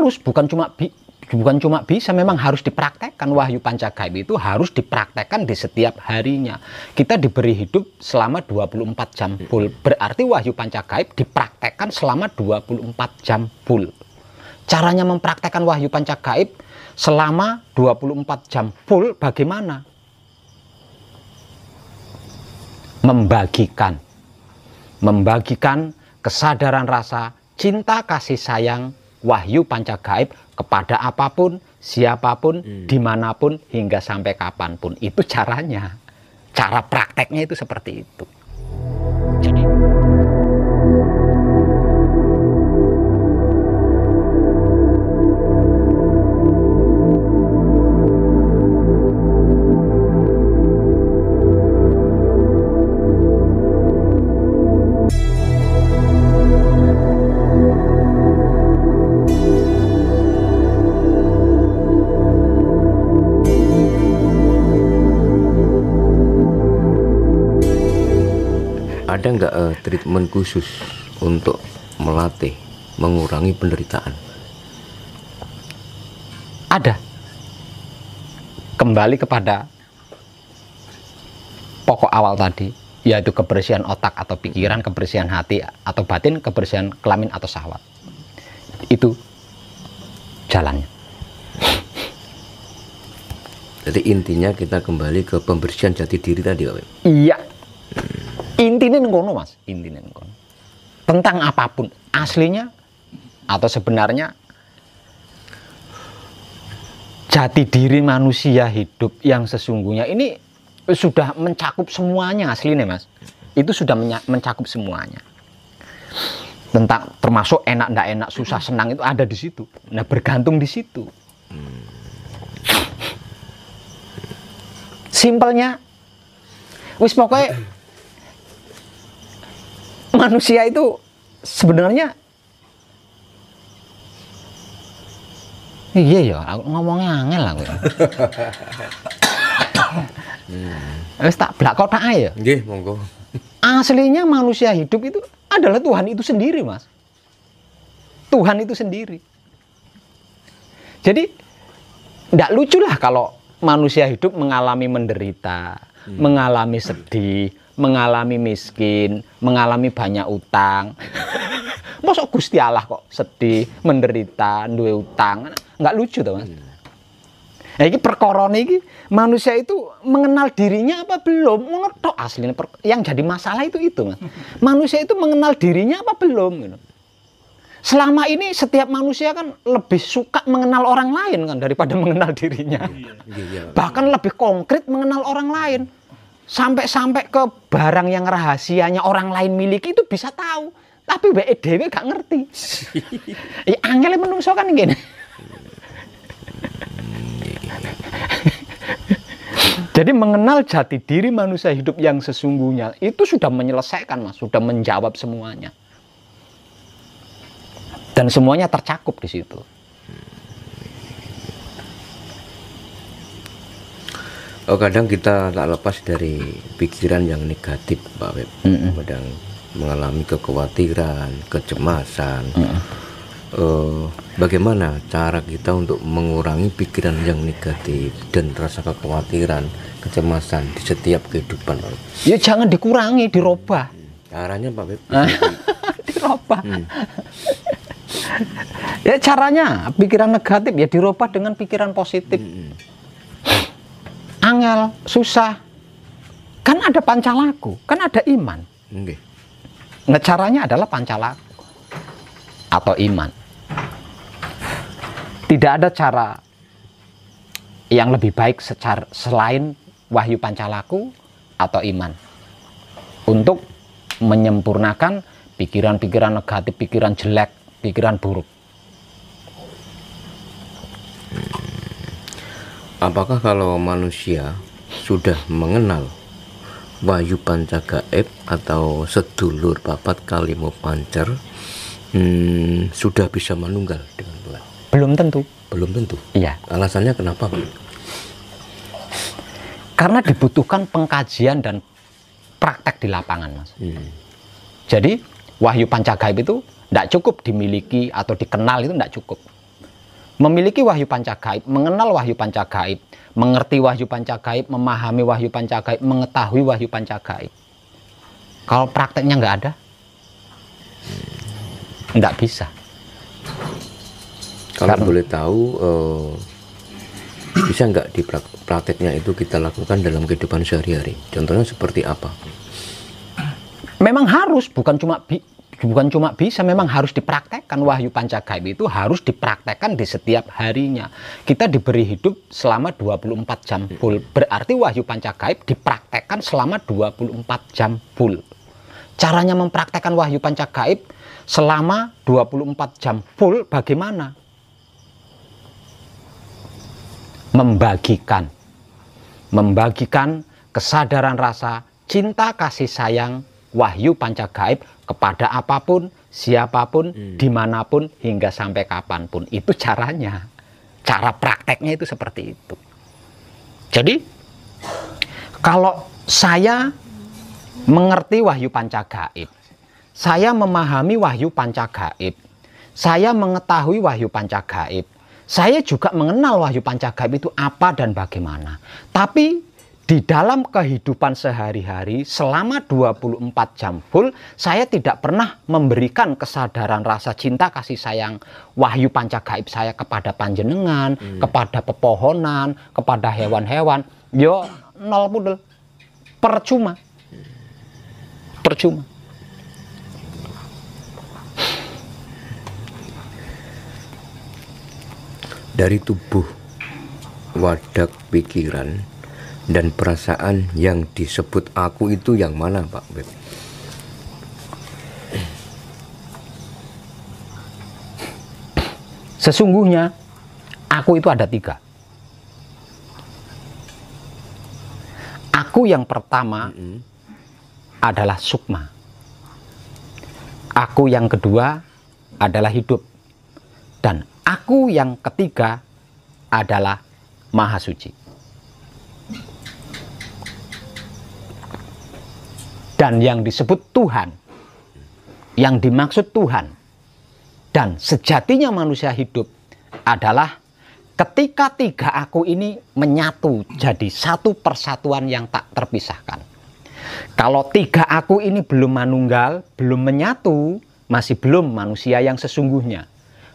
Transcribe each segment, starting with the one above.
harus bukan cuma bi bukan cuma bisa memang harus dipraktekkan wahyu panca gaib itu harus dipraktekkan di setiap harinya kita diberi hidup selama 24 jam iya. full berarti wahyu panca gaib dipraktekkan selama 24 jam full caranya mempraktekkan wahyu panca gaib selama 24 jam full bagaimana membagikan membagikan kesadaran rasa cinta kasih sayang wahyu panca gaib kepada apapun, siapapun, hmm. dimanapun, hingga sampai kapanpun. Itu caranya. Cara prakteknya itu seperti itu. ada nggak uh, treatment khusus untuk melatih mengurangi penderitaan? Ada. Kembali kepada pokok awal tadi, yaitu kebersihan otak atau pikiran, kebersihan hati atau batin, kebersihan kelamin atau syahwat. Itu jalannya. Jadi intinya kita kembali ke pembersihan jati diri tadi, Pak. Iya. Intinya nengkono mas, intinya nengkono Tentang apapun, aslinya atau sebenarnya jati diri manusia hidup yang sesungguhnya ini sudah mencakup semuanya aslinya mas. Itu sudah mencakup semuanya tentang termasuk enak ndak enak susah senang itu ada di situ nah bergantung di situ hmm. simpelnya wis pokoknya manusia itu sebenarnya iya ya aku ngomongnya angel aku hmm. Wis tak blak tak ya. Nggih, monggo. Aslinya manusia hidup itu adalah Tuhan itu sendiri, Mas. Tuhan itu sendiri. Jadi tidak lucu lah kalau manusia hidup mengalami menderita, hmm. mengalami sedih, mengalami miskin, mengalami banyak utang. Masuk Gusti Allah kok sedih, menderita, duwe utang. Nggak lucu tuh, Mas. Iya. Nah, ini perkoron ini manusia itu mengenal dirinya apa belum? Menurut aslinya yang jadi masalah itu itu, Mas. Manusia itu mengenal dirinya apa belum gitu. Selama ini setiap manusia kan lebih suka mengenal orang lain kan daripada mengenal dirinya. Iya, iya, Bahkan lebih konkret mengenal orang lain sampai-sampai ke barang yang rahasianya orang lain miliki itu bisa tahu tapi BE dewe gak ngerti ya angel menungso kan gini jadi mengenal jati diri manusia hidup yang sesungguhnya itu sudah menyelesaikan mas sudah menjawab semuanya dan semuanya tercakup di situ oh, kadang kita tak lepas dari pikiran yang negatif Pak Web mm -mm. kadang mengalami kekhawatiran kecemasan mm -mm. uh, bagaimana cara kita untuk mengurangi pikiran yang negatif dan rasa kekhawatiran kecemasan di setiap kehidupan ya jangan dikurangi dirubah caranya Pak Web dirubah hmm. ya caranya pikiran negatif ya dirubah dengan pikiran positif hmm angel, susah. Kan ada pancalaku, kan ada iman. Okay. Ngecaranya adalah pancalaku atau iman. Tidak ada cara yang lebih baik secara selain wahyu pancalaku atau iman untuk menyempurnakan pikiran-pikiran negatif, pikiran jelek, pikiran buruk. Hmm. Apakah kalau manusia sudah mengenal wahyu Pancagaib atau sedulur Bapak kalimu pancer hmm, sudah bisa menunggal dengan Tuhan? Belum tentu. Belum tentu. Iya. Alasannya kenapa, Karena dibutuhkan pengkajian dan praktek di lapangan, Mas. Hmm. Jadi Wahyu Pancagaib itu tidak cukup dimiliki atau dikenal itu tidak cukup. Memiliki wahyu gaib, mengenal wahyu gaib, mengerti wahyu gaib, memahami wahyu gaib, mengetahui wahyu gaib. Kalau prakteknya nggak ada, nggak bisa. Kalau Karena, boleh tahu, uh, bisa nggak di prakteknya itu kita lakukan dalam kehidupan sehari-hari? Contohnya seperti apa? Memang harus, bukan cuma bukan cuma bisa memang harus dipraktekkan wahyu panca gaib itu harus dipraktekkan di setiap harinya kita diberi hidup selama 24 jam iya. full berarti wahyu panca gaib dipraktekkan selama 24 jam full caranya mempraktekkan wahyu panca gaib selama 24 jam full bagaimana membagikan membagikan kesadaran rasa cinta kasih sayang wahyu panca gaib kepada apapun, siapapun, hmm. dimanapun, hingga sampai kapanpun. Itu caranya. Cara prakteknya itu seperti itu. Jadi, kalau saya mengerti wahyu panca gaib, saya memahami wahyu panca gaib, saya mengetahui wahyu panca gaib, saya juga mengenal wahyu panca gaib itu apa dan bagaimana. Tapi di dalam kehidupan sehari-hari selama 24 jam full saya tidak pernah memberikan kesadaran rasa cinta kasih sayang wahyu panca gaib saya kepada panjenengan, hmm. kepada pepohonan, kepada hewan-hewan. Yo nol pudel. Percuma. Percuma. Dari tubuh wadak pikiran dan perasaan yang disebut aku itu yang mana Pak Beb? Sesungguhnya aku itu ada tiga. Aku yang pertama mm -hmm. adalah sukma. Aku yang kedua adalah hidup. Dan aku yang ketiga adalah Mahasuci. suci. dan yang disebut Tuhan. Yang dimaksud Tuhan dan sejatinya manusia hidup adalah ketika tiga aku ini menyatu jadi satu persatuan yang tak terpisahkan. Kalau tiga aku ini belum manunggal, belum menyatu, masih belum manusia yang sesungguhnya,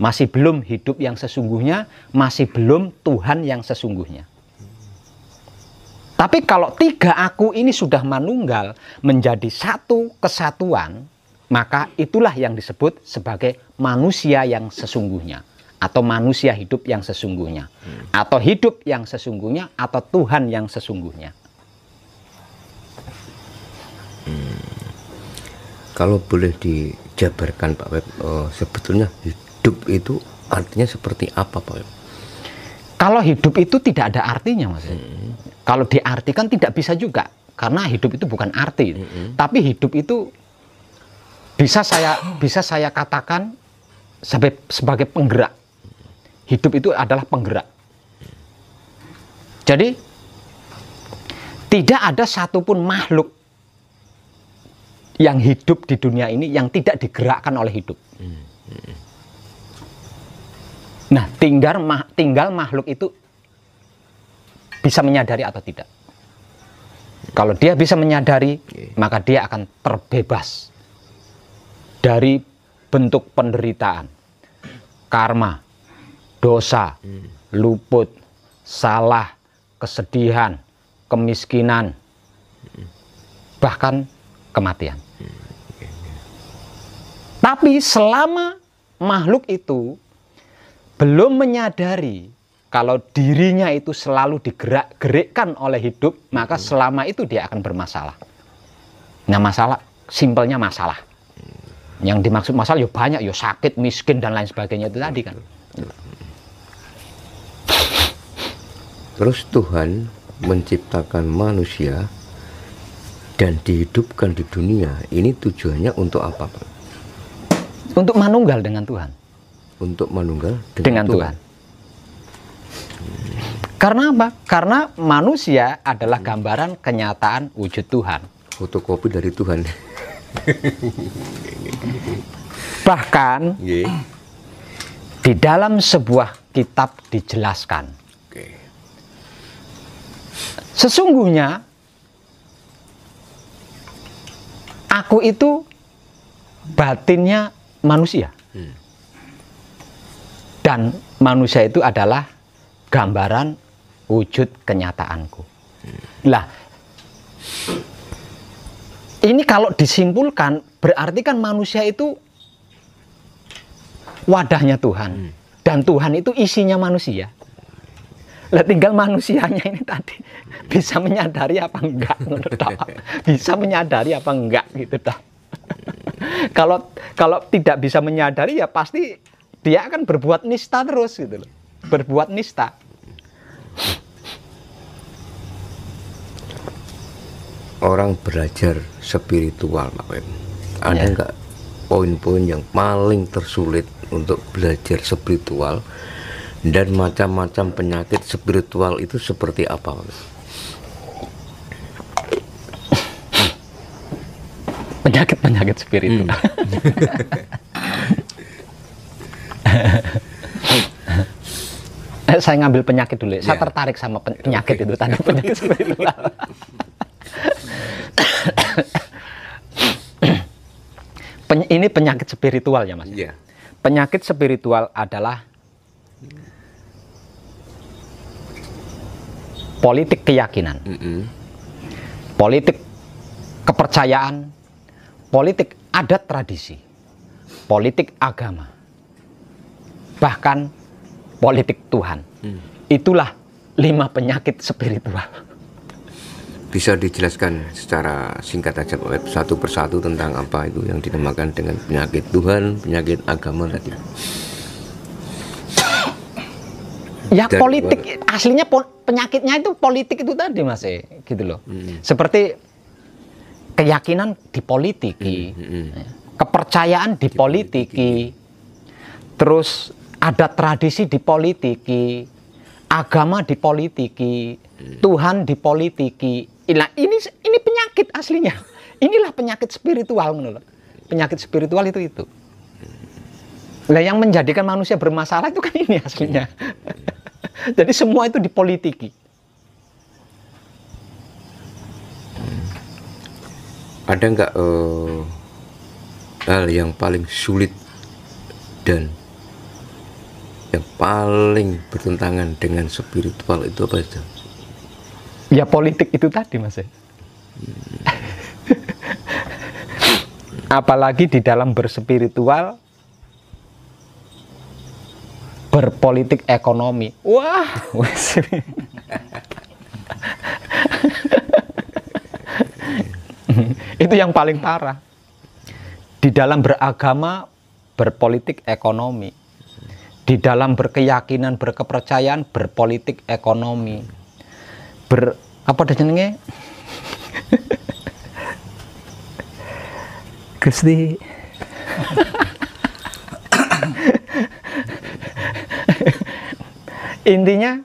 masih belum hidup yang sesungguhnya, masih belum Tuhan yang sesungguhnya. Tapi kalau tiga aku ini sudah manunggal menjadi satu kesatuan, maka itulah yang disebut sebagai manusia yang sesungguhnya atau manusia hidup yang sesungguhnya hmm. atau hidup yang sesungguhnya atau Tuhan yang sesungguhnya. Hmm. Kalau boleh dijabarkan Pak Web, uh, sebetulnya hidup itu artinya seperti apa Pak Web? Kalau hidup itu tidak ada artinya Mas. Hmm kalau diartikan tidak bisa juga karena hidup itu bukan arti. Mm -hmm. Tapi hidup itu bisa saya bisa saya katakan sebagai sebagai penggerak. Hidup itu adalah penggerak. Jadi tidak ada satupun makhluk yang hidup di dunia ini yang tidak digerakkan oleh hidup. Nah, tinggal tinggal makhluk itu bisa menyadari atau tidak. Kalau dia bisa menyadari, okay. maka dia akan terbebas dari bentuk penderitaan, karma, dosa, hmm. luput, salah, kesedihan, kemiskinan, hmm. bahkan kematian. Hmm, ya. Tapi selama makhluk itu belum menyadari kalau dirinya itu selalu digerak-gerikkan oleh hidup, maka hmm. selama itu dia akan bermasalah. Nah masalah, simpelnya masalah. Hmm. Yang dimaksud masalah ya banyak, ya sakit, miskin, dan lain sebagainya itu tadi kan. Terus Tuhan menciptakan manusia dan dihidupkan di dunia, ini tujuannya untuk apa? Untuk manunggal dengan Tuhan. Untuk manunggal dengan, dengan Tuhan. Tuhan karena apa? Karena manusia adalah gambaran kenyataan wujud Tuhan. Fotokopi dari Tuhan. Bahkan yeah. di dalam sebuah kitab dijelaskan. Sesungguhnya aku itu batinnya manusia. Hmm. Dan manusia itu adalah gambaran wujud kenyataanku. Iya. Lah, ini kalau disimpulkan berarti kan manusia itu wadahnya Tuhan hmm. dan Tuhan itu isinya manusia. Lah tinggal manusianya ini tadi bisa menyadari apa enggak, bisa menyadari apa enggak gitu dah. kalau kalau tidak bisa menyadari ya pasti dia akan berbuat nista terus gitu loh, berbuat nista. orang belajar spiritual Pak Wim ada ya. nggak poin-poin yang paling tersulit untuk belajar spiritual dan macam-macam penyakit spiritual itu seperti apa Pak penyakit-penyakit spiritual hmm. Eh, saya ngambil penyakit dulu. Ya. Saya ya. tertarik sama penyakit okay. itu tadi penyakit spiritual. Pen ini penyakit spiritual ya mas. Yeah. Penyakit spiritual adalah politik keyakinan, mm -hmm. politik kepercayaan, politik adat tradisi, politik agama, bahkan politik Tuhan. Mm. Itulah lima penyakit spiritual bisa dijelaskan secara singkat aja Pak satu persatu tentang apa itu yang dinamakan dengan penyakit Tuhan, penyakit agama tadi. Ya Dan politik gua, aslinya po penyakitnya itu politik itu tadi Mas e, gitu loh. Hmm. Seperti keyakinan dipolitiki, hmm, hmm. hmm. Ya, kepercayaan dipolitiki. dipolitiki. Terus ada tradisi dipolitiki, agama dipolitiki, hmm. Tuhan dipolitiki nah ini ini penyakit aslinya. Inilah penyakit spiritual menurut. Penyakit spiritual itu itu. Nah, yang menjadikan manusia bermasalah itu kan ini aslinya. Jadi semua itu dipolitiki. Ada nggak uh, hal yang paling sulit dan yang paling bertentangan dengan spiritual itu apa itu? ya politik itu tadi mas ya. apalagi di dalam berspiritual berpolitik ekonomi wah itu yang paling parah di dalam beragama berpolitik ekonomi di dalam berkeyakinan berkepercayaan berpolitik ekonomi ber apa dah jenenge Gusti intinya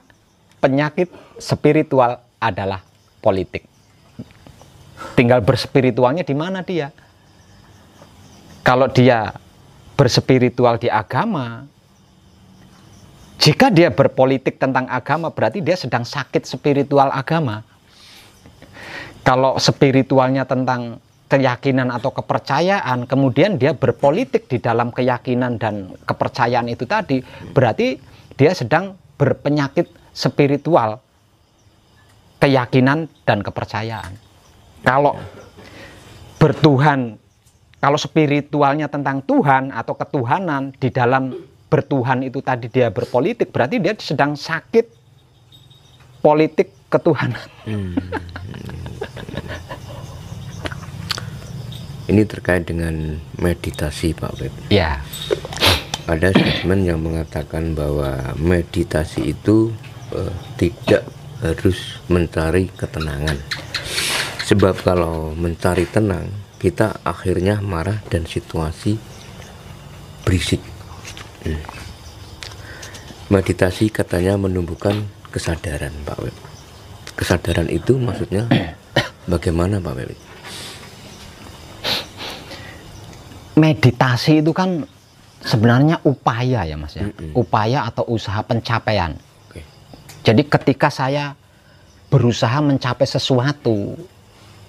penyakit spiritual adalah politik tinggal berspiritualnya di mana dia kalau dia berspiritual di agama jika dia berpolitik tentang agama, berarti dia sedang sakit spiritual agama. Kalau spiritualnya tentang keyakinan atau kepercayaan, kemudian dia berpolitik di dalam keyakinan dan kepercayaan itu tadi, berarti dia sedang berpenyakit spiritual, keyakinan dan kepercayaan. Kalau bertuhan, kalau spiritualnya tentang Tuhan atau ketuhanan di dalam bertuhan itu tadi dia berpolitik, berarti dia sedang sakit politik ketuhanan. Hmm. Ini terkait dengan meditasi Pak Web Ya. Ada statement yang mengatakan bahwa meditasi itu uh, tidak harus mencari ketenangan. Sebab kalau mencari tenang, kita akhirnya marah dan situasi berisik. Hmm. Meditasi katanya menumbuhkan kesadaran, Pak Web. Kesadaran itu maksudnya bagaimana, Pak Web? Meditasi itu kan sebenarnya upaya ya, Mas ya. Mm -mm. Upaya atau usaha pencapaian. Okay. Jadi ketika saya berusaha mencapai sesuatu,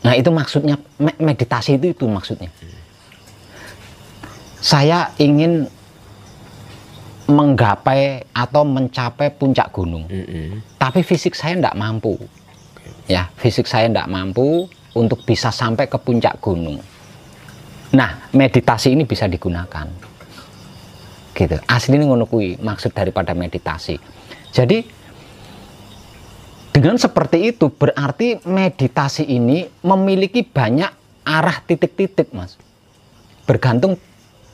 nah itu maksudnya meditasi itu itu maksudnya. Mm. Saya ingin menggapai atau mencapai puncak gunung. Mm -hmm. Tapi fisik saya tidak mampu. Ya, fisik saya tidak mampu untuk bisa sampai ke puncak gunung. Nah, meditasi ini bisa digunakan. Gitu. Asli ini maksud daripada meditasi. Jadi dengan seperti itu berarti meditasi ini memiliki banyak arah titik-titik, Mas. Bergantung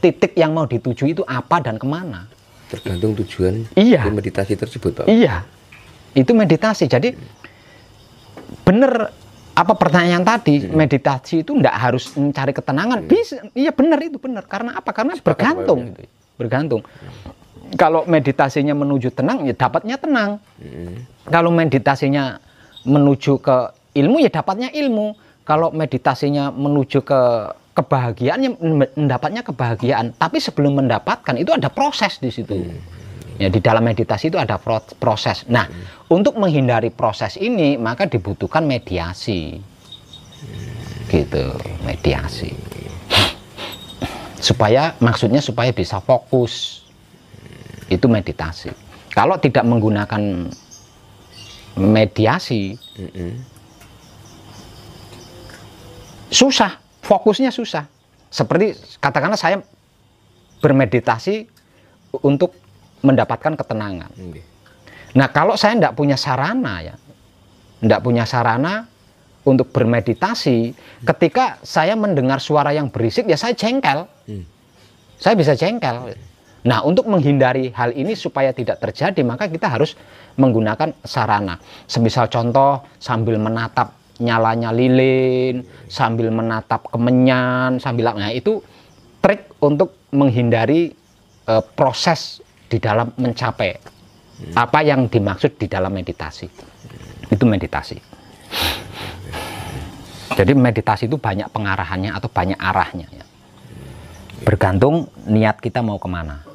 titik yang mau dituju itu apa dan kemana tergantung tujuan iya. meditasi tersebut Pak. Iya. Itu meditasi. Jadi benar apa pertanyaan tadi hmm. meditasi itu ndak harus mencari ketenangan hmm. bisa iya benar itu benar karena apa karena Sepakat bergantung itu. bergantung hmm. kalau meditasinya menuju tenang ya dapatnya tenang hmm. kalau meditasinya menuju ke ilmu ya dapatnya ilmu kalau meditasinya menuju ke kebahagiaan mendapatnya kebahagiaan tapi sebelum mendapatkan itu ada proses di situ ya di dalam meditasi itu ada proses nah untuk menghindari proses ini maka dibutuhkan mediasi gitu mediasi supaya maksudnya supaya bisa fokus itu meditasi kalau tidak menggunakan mediasi susah fokusnya susah. Seperti katakanlah saya bermeditasi untuk mendapatkan ketenangan. Nah kalau saya tidak punya sarana ya, tidak punya sarana untuk bermeditasi, ketika saya mendengar suara yang berisik ya saya jengkel, hmm. saya bisa jengkel. Nah untuk menghindari hal ini supaya tidak terjadi maka kita harus menggunakan sarana. Semisal contoh sambil menatap nyalanya lilin sambil menatap kemenyan sambil nah itu trik untuk menghindari e, proses di dalam mencapai hmm. apa yang dimaksud di dalam meditasi hmm. itu meditasi jadi meditasi itu banyak pengarahannya atau banyak arahnya ya. bergantung niat kita mau kemana